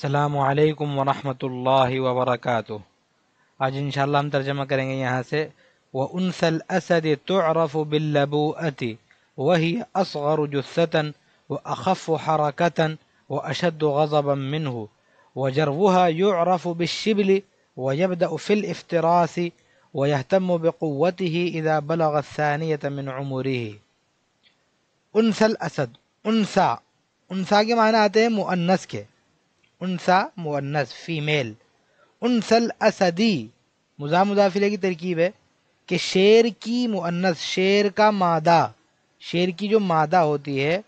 السلام عليكم ورحمة الله وبركاته آج انشاءاللہ ہم ترجمہ کریں گے یہاں سے وَأُنْثَ الْأَسَدِ تُعْرَفُ بِاللَّبُوءَةِ وَهِيَ أَصْغَرُ جُثَّةً وَأَخَفُ حَرَكَةً وَأَشَدُ غَضَبًا مِّنْهُ وَجَرْوُهَا يُعْرَفُ بِالشِّبْلِ وَيَبْدَأُ فِي الْإِفْتِرَاسِ وَيَهْتَمُّ بِقُوَّتِهِ إِذَا بَلَغَ الثَّانِيَةَ مِنْ عُمُرِهِ أُنْثَ الْأَسَدُ أُنْثَى أُنْثَى کے معنی آتے ہیں مؤنس کے उनसा मुन्नस फ़ीमेल उनसल असदी मुजा मुजाफिले की तरकीब है कि शेर की मुन्नस शेर का मादा शेर की जो मादा होती है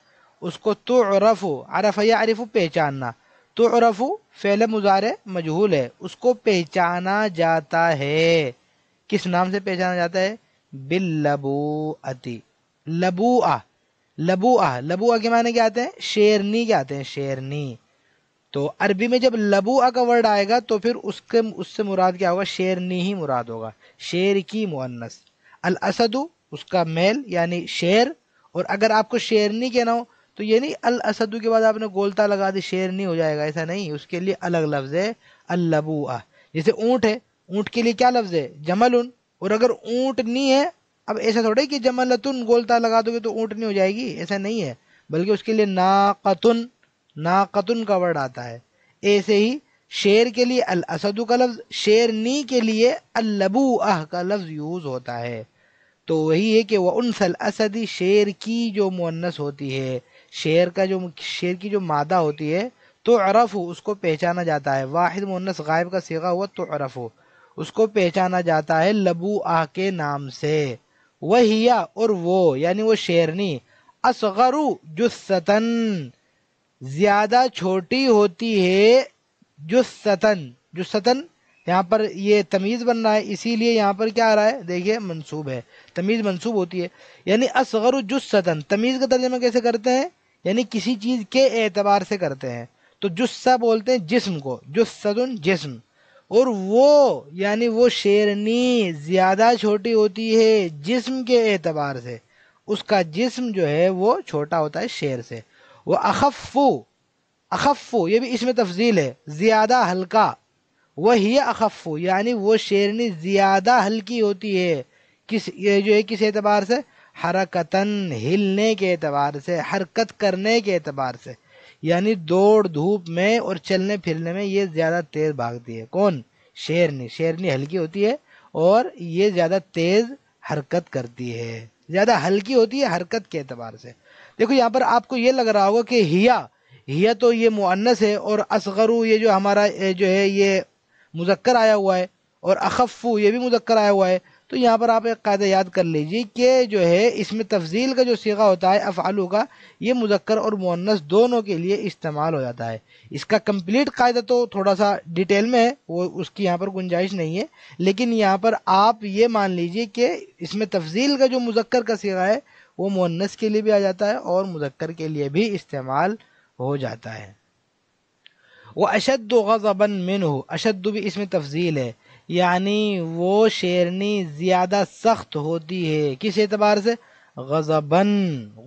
उसको तो अरफ़ अरफ़ या अरफ़ पहचानना तो अरफ़ फ़ैल मुजार मजहूल है उसको पहचाना जाता है किस नाम से पहचाना जाता है बिल लबू लबूआ लबू आ के माने क्या आते हैं शेरनी क्या आते हैं शेरनी तो अरबी में जब लबुआ का वर्ड आएगा तो फिर उसके उससे मुराद क्या होगा शेरनी ही मुराद होगा शेर की मुअन्नस अल असदु उसका मेल यानी शेर और अगर आपको शेरनी कहना हो तो ये नहीं अल असदु के बाद आपने गोलता लगा दी शेरनी हो जाएगा ऐसा नहीं उसके लिए अलग लफ्ज़ है अल लबुआ जैसे ऊँट है ऊँट के लिए क्या लफ्ज़ है जमल उन और अगर ऊँट नहीं है अब ऐसा थोड़ा कि जमलतुन गोलता लगा दोगे तो ऊँट नहीं हो जाएगी ऐसा नहीं है बल्कि उसके लिए नाकतुन नाकतुन का वर्ड आता है ऐसे ही शेर के लिए अल असदु का लफ्ज़ शेरनी के लिए अल्लबू अह का लफ्ज़ यूज़ होता है तो वही है कि वह उनसल असदी शेर की जो मुन्नस होती है शेर का जो शेर की जो मादा होती है तो अरफ़ उसको पहचाना जाता है वाहिद मुन्नस गायब का सेगा हुआ तो अरफ़ उसको पहचाना जाता है लबू आह के नाम से या और वो यानी वो शेरनी असगरु जुस्सतन ज्यादा छोटी होती है जो सतन जो सतन यहाँ पर ये तमीज़ बन रहा है इसीलिए यहाँ पर क्या आ रहा है देखिए मंसूब है तमीज़ मंसूब होती है यानी असगर सतन तमीज़ का तर्जमा कैसे करते हैं यानी किसी चीज़ के एतबार से करते हैं तो जुस्सा बोलते हैं जिस्म को जुस्सतन जिस्म और वो यानी वो शेरनी ज़्यादा छोटी होती है जिस्म के एतबार से उसका जिस्म जो है वो छोटा होता है शेर से वह अखफ़ अखफ़ ये भी इसमें तफजील है ज़्यादा हल्का वही अखफ़ यानी वो शेरनी ज़्यादा हल्की होती है किस ये जो है किस एतबार से हरकतन हिलने के एतबार से हरकत करने के एतबार से यानी दौड़ धूप में और चलने फिरने में ये ज़्यादा तेज़ भागती है कौन शेरनी शेरनी हल्की होती है और ये ज़्यादा तेज़ हरकत करती है ज़्यादा हल्की होती है हरकत के एतबार से देखो यहाँ पर आपको ये लग रहा होगा कि हिया हिया तो ये मुअन्नस है और असगरु ये जो हमारा जो है ये मुजक्कर आया हुआ है और अखफ़ू ये भी मुजक्कर आया हुआ है तो यहाँ पर आप एक कायदा याद कर लीजिए कि जो है इसमें तफजील का जो सीगा होता है अफ़ालू का ये मुजक्कर और मुअन्नस दोनों के लिए इस्तेमाल हो जाता है इसका कंप्लीट कायदा तो थोड़ा सा डिटेल में है वो उसकी यहाँ पर गुंजाइश नहीं है लेकिन यहाँ पर आप ये मान लीजिए कि इसमें तफजील का जो मुजक्कर का सीगा है वो मुन्नस के लिए भी आ जाता है और मुजक्कर के लिए भी इस्तेमाल हो जाता है वह अशद गज़बन मिन हो अशद भी इसमें तफजील है यानी वो शेरनी ज़्यादा सख्त होती है किस एतबार से गज़बन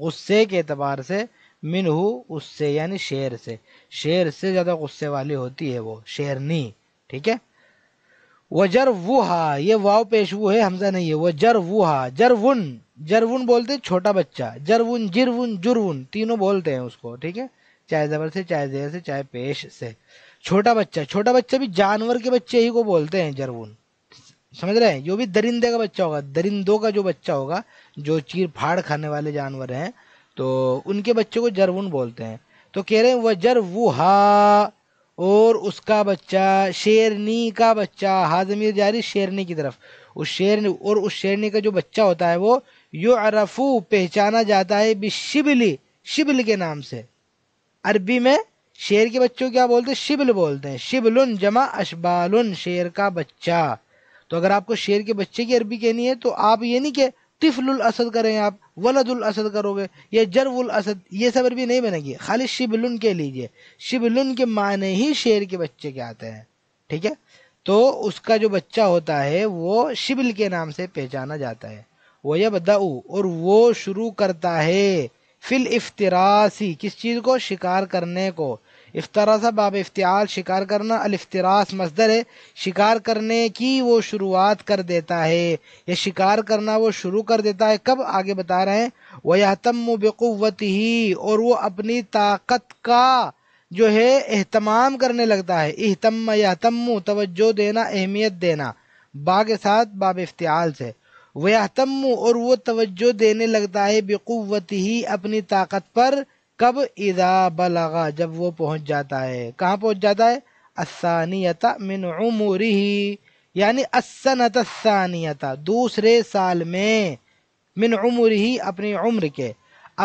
गुस्से के एतबार से मिन हो उससे यानी शेर से शेर से ज़्यादा गुस्से वाली होती है वो शेरनी ठीक है वजर वुहा ये वाव पेशवु है हमजा नहीं है वजर वुहा जरवुन जरवुन बोलते छोटा बच्चा जरवुन जिरवुन जुरवुन तीनों बोलते हैं उसको ठीक है चाहे जबर से चाहे जेर से चाहे पेश से छोटा बच्चा छोटा बच्चा भी जानवर के बच्चे ही को बोलते हैं जरवुन समझ रहे हैं जो भी दरिंदे का बच्चा होगा दरिंदों का जो बच्चा होगा जो चीर फाड़ खाने वाले जानवर हैं तो उनके बच्चे को जरवुन बोलते हैं तो कह रहे हैं वजर वुहा और उसका बच्चा शेरनी का बच्चा हाजमीर जारी शेरनी की तरफ उस शेर और उस शेरनी का जो बच्चा होता है वो यो अरफू पहचाना जाता है शिबली शिबल के नाम से अरबी में शेर के बच्चों क्या बोलते हैं शिबल बोलते हैं शिबल जमा अशबाल शेर का बच्चा तो अगर आपको शेर के बच्चे की अरबी कहनी है तो आप ये नहीं कह तिफलुल असद करें आप वलदुल असद करोगे या जरवुल असद ये सबर भी नहीं बनेगी खाली शिबलुन के लीजिए शिबलुन के माने ही शेर के बच्चे के आते हैं ठीक है तो उसका जो बच्चा होता है वो शिबल के नाम से पहचाना जाता है वयबदाऊ और वो शुरू करता है फिल इफ्तरासी किस चीज़ को शिकार करने को सा बाब इफ्तियाल शिकार करना अलफ्तरास मजदर है शिकार करने की वो शुरुआत कर देता है या शिकार करना वो शुरू कर देता है कब आगे बता रहे हैं वह तम बेकुवत ही और वो अपनी ताकत का जो है अहतमाम करने लगता है अहतम तम तवज्जो देना अहमियत देना बा के साथ बाब इफ्तियाल से वह तम और वो तवज्जो देने लगता है बेकुवत ही अपनी ताकत पर कब इज़ा बलगा जब वो पहुंच जाता है कहाँ पहुंच जाता है असानियता मिन उमरी यानी असनत सानियता दूसरे साल में मिन उम्र ही अपनी उम्र के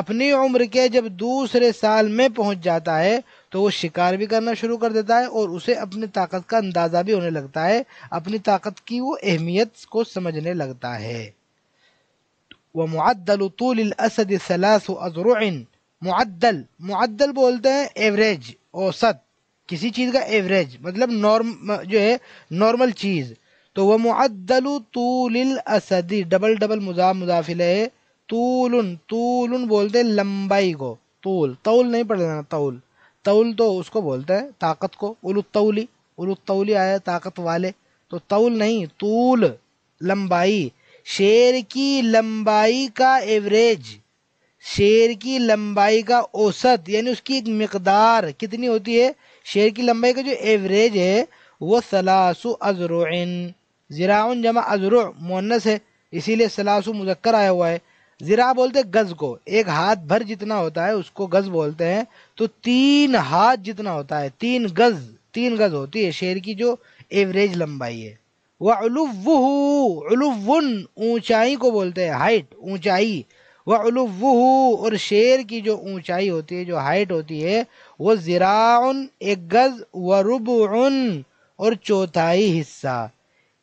अपनी उम्र के जब दूसरे साल में पहुंच जाता है तो वो शिकार भी करना शुरू कर देता है और उसे अपनी ताकत का अंदाज़ा भी होने लगता है अपनी ताकत की वो अहमियत को समझने लगता है वह मुद्दल तूल असद सलास अजरुन मुद्दल मुद्दल बोलते हैं एवरेज औसत किसी चीज़ का एवरेज मतलब नॉर्म जो है नॉर्मल चीज़ तो वह मुद्दल तूल असदी डबल डबल मुजा मुजाफिल है तूल तूल बोलते लंबाई को तूल तौल नहीं पड़ जाना तौल तौल तो उसको बोलते हैं ताकत को उलुतौली उलुतौली आया ताकत वाले तो तौल नहीं तूल लंबाई शेर की लंबाई का एवरेज शेर की लंबाई का औसत यानी उसकी एक मकदार कितनी होती है शेर की लंबाई का जो एवरेज है वो सलासु अजर जरा जमा अजर मोनस है इसीलिए सलासु मुजक्कर आया हुआ है ज़रा बोलते गज़ को एक हाथ भर जितना होता है उसको गज़ बोलते हैं तो तीन हाथ जितना होता है तीन गज़ तीन गज़ होती है शेर की जो एवरेज लंबाई है वह उलुवुन ऊंचाई को बोलते हैं हाइट ऊंचाई वलुवह और शेर की जो ऊंचाई होती है जो हाइट होती है वो जरा एक गज़ व रुबन और चौथाई हिस्सा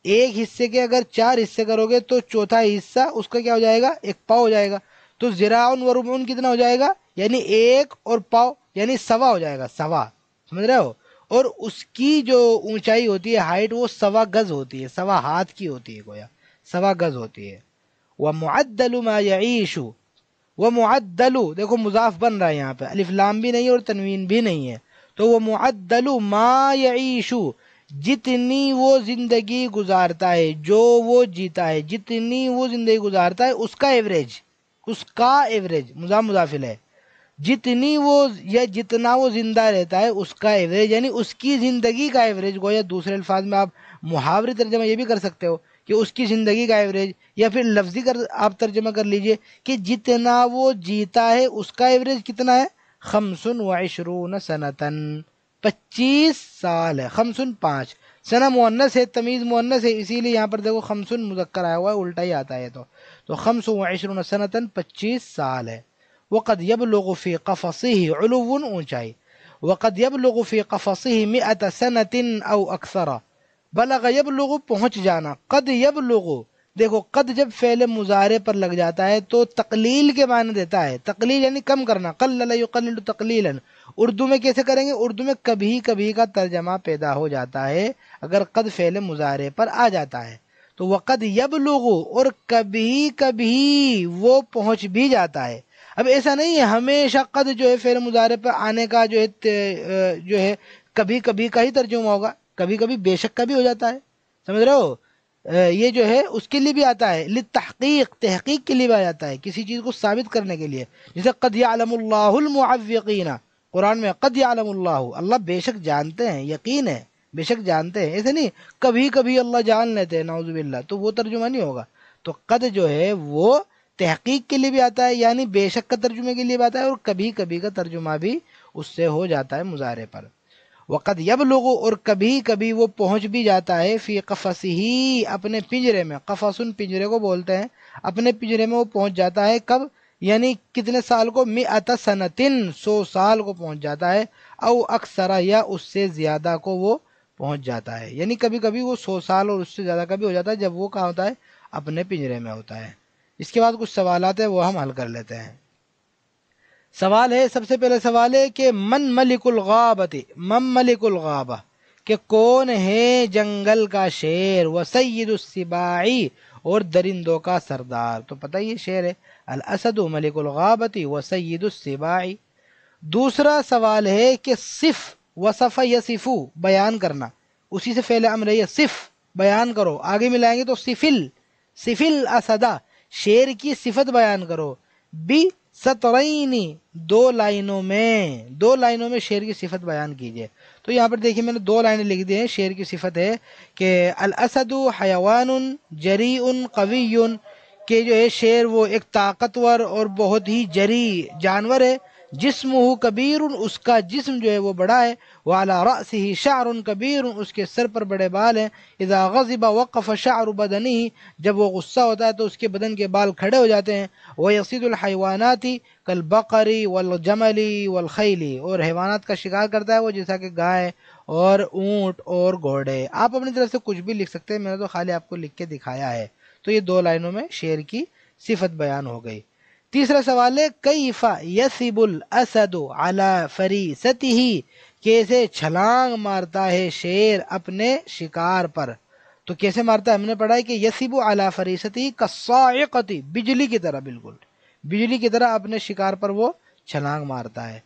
एक हिस्से के अगर चार हिस्से करोगे तो चौथाई हिस्सा उसका क्या हो जाएगा एक पाव हो जाएगा तो ज़राउन व रुबन कितना हो जाएगा यानी एक और पाव यानी सवा हो जाएगा सवा समझ रहे हो और उसकी जो ऊंचाई होती है हाइट वो सवा गज़ होती है सवा हाथ की होती है गोया सवा गज़ होती है व मुद्दलु मा यीशु व मुद्दलु देखो मुजाफ बन रहा है यहाँ पे अलिफ्लाम भी नहीं और तनवीन भी नहीं है तो वह मुद्दलु मा यीशु जितनी वो ज़िंदगी गुजारता है जो वो जीता है जितनी वो ज़िंदगी गुजारता है उसका एवरेज उसका एवरेज मुजा मुजाफिल है जितनी वो या जितना वो ज़िंदा रहता है उसका एवरेज यानी उसकी ज़िंदगी का एवरेज गोया दूसरे अल्फाज में आप मुहावरे तर्जमा ये भी कर सकते हो कि उसकी ज़िंदगी का एवरेज या फिर लफ्जी कर आप तर्जमा कर लीजिए कि जितना वो जीता है उसका एवरेज कितना है खमसुन वशरून सनतन पच्चीस साल है खमसुन पाँच सना मुन्नस है तमीज़ मुन्नस है इसीलिए यहाँ पर देखो ख़मसन मुजक्कर आया हुआ है उल्टा ही आता है तो तो खमसु वशरून सनतन पच्चीस साल है वक़द यब लोगफ़ी कफ़सी ही ऊँचाई वक़द यब लोगफ़ी कफ़सी ही मिअत सनतिन अक्सरा बलग यब लोगो पहुँच जाना कद यब लोगो देखो कद जब फ़ैल मुजारे पर लग जाता है तो तकलील के मान देता है तकलील यानी कम करना कल कल तकलीलन उर्दू में कैसे करेंगे उर्दू में कभी कभी का तर्जमा पैदा हो जाता है अगर कद फ़ैल मुजारे पर आ जाता है तो वक़द यब लोगो और कभी कभी वो पहुँच भी जाता है अब ऐसा नहीं है हमेशा कद जो है फ़ेल मुजारे पर आने का जो है जो है कभी कभी का ही तर्जुमा होगा कभी कभी बेशक का भी हो जाता है समझ रहे हो ये जो है उसके लिए भी आता है लि तहकीक तहकीक के लिए भी आ जाता है किसी चीज़ को साबित करने के लिए जैसे कद यालमल्लामुआवकीना कुरान में कद यालमल्ला अल्लाह बेशक जानते हैं यकीन है बेशक जानते हैं ऐसे नहीं कभी कभी अल्लाह जान लेते हैं नाउजुबिल्ला तो वो तर्जुमा नहीं होगा तो कद जो है वो तहकीक के लिए भी आता है यानी बेशक का तर्जुमे के लिए भी आता है और कभी कभी का तर्जुमा भी उससे हो जाता है मुजाहरे पर वक़द यब लोगो और कभी कभी वो पहुंच भी जाता है फ़ी कफ़स ही अपने पिंजरे में कफसन पिंजरे को बोलते हैं अपने पिंजरे में वो पहुंच जाता है कब यानी कितने साल को अत सनतिन सौ साल को पहुंच जाता है और अक्सरा या उससे ज़्यादा को वो पहुंच जाता है यानी कभी कभी वो सौ साल और उससे ज़्यादा का भी हो जाता है जब वो कहाँ होता है अपने पिंजरे में होता है इसके बाद कुछ सवालत है वो हम हल कर लेते हैं सवाल है सबसे पहले सवाल है कि मन मलिकुल गाबते मम मलिकुल गाबा कि कौन है जंगल का शेर व सैदुलसिबाई और दरिंदों का सरदार तो पता ही शेर है अल असद मलिकुल गाबती व सैदुलसिबाई दूसरा सवाल है कि सिफ या सिफु बयान करना उसी से पहले अमर यह सिफ बयान करो आगे मिलाएंगे तो सिफिल सिफिल असदा शेर की सिफत बयान करो बी सतरईनी दो लाइनों में दो लाइनों में शेर की सिफत बयान कीजिए तो यहाँ पर देखिए मैंने दो लाइनें लिख दी हैं शेर की सिफत है कि असद हयावान जरी उन कवी के जो है शेर वो एक ताकतवर और बहुत ही जरी जानवर है जिसम हो कबीर उसका जिसम जो है वो बड़ा है वाला रस ही शार कबीर उसके सर पर बड़े बाल हैं इज़ा गजबा वक़फ़ शार बदनी जब वो गुस्सा होता है तो उसके बदन के बाल खड़े हो जाते हैं वह थी कल बकरी वलजमली वलखैली और हैवानात का शिकार करता है वो जैसा कि गाय और ऊँट और घोड़े आप अपनी तरफ से कुछ भी लिख सकते हैं मैंने तो खाली आपको लिख के दिखाया है तो ये दो लाइनों में शेर की सिफत बयान हो गई तीसरा सवाल है कैफा यसीबुल असदो अला फरीसती ही कैसे छलांग मारता है शेर अपने शिकार पर तो कैसे मारता है हमने पढ़ा है कि यसिबु अला फरीसती कस्सा बिजली की तरह बिल्कुल बिजली की तरह अपने शिकार पर वो छलांग मारता है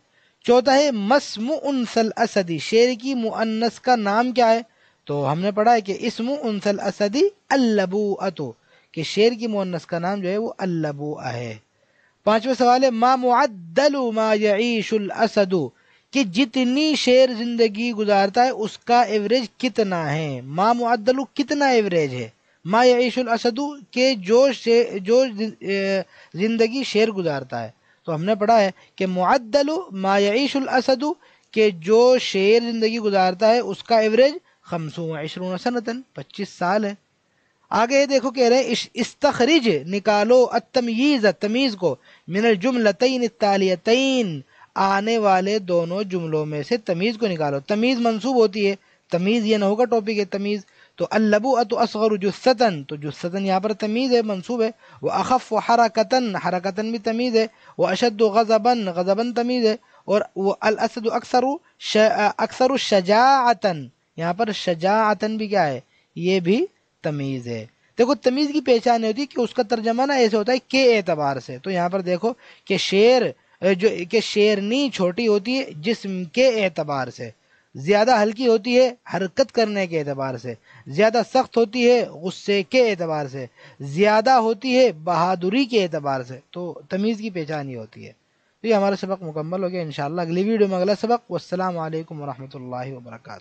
चौथा है मसमु उनसल असदी शेर की मुअन्नस का नाम क्या है तो हमने पढ़ा है कि इसमु उनसल असदी अल्लबू अतो कि शेर की मुअन्नस का नाम जो है वो अल्लबू है पांचवा सवाल है मा मुद्दलु मा यीशुल असदु कि जितनी शेर जिंदगी गुजारता है उसका एवरेज कितना है मा मुद्दलु कितना एवरेज है मा यीशुल असदु के जो शे, जो जिंदगी शेर गुजारता है तो हमने पढ़ा है कि मुद्दल मा यीशुल असदु के जो शेर जिंदगी गुजारता है उसका एवरेज खमसू इशरून सनतन पच्चीस साल है आगे देखो कह रहे हैं तखरिज निकालो अतमीज़ तमीज़ को मिनल तीन तालियतीन आने वाले दोनों जुमलों में से तमीज़ को निकालो तमीज़ मनसूब होती है तमीज़ ये ना होगा टॉपिक है तमीज़ तो अल्लबू अतु असगर जुस्सतन तो जुस्सतन यहाँ पर तमीज़ है मनसूब है व अखफ व हरा कतन भी तमीज़ है वह अशद गज़बन गज़बन तमीज़ है और वह असद अक्सर अक्सर शजातन यहाँ पर शजातन भी क्या है ये भी तमीज़ है देखो तमीज़ की पहचान होती है कि उसका तर्जमा ना ऐसे होता है के एतबार से तो यहाँ पर देखो कि शेर जो कि शेरनी छोटी होती है जिसम के एतबार से ज़्यादा हल्की होती है हरकत करने के एतबार से ज़्यादा सख्त होती है गुस्से के एतबार से ज़्यादा होती है बहादुरी के एतबार से तो तमीज़ की पहचान ही होती है तो ये हमारा सबक मुकम्मल हो गया इन अगली वीडियो में अगला सबक वालकम वरहमल वर्का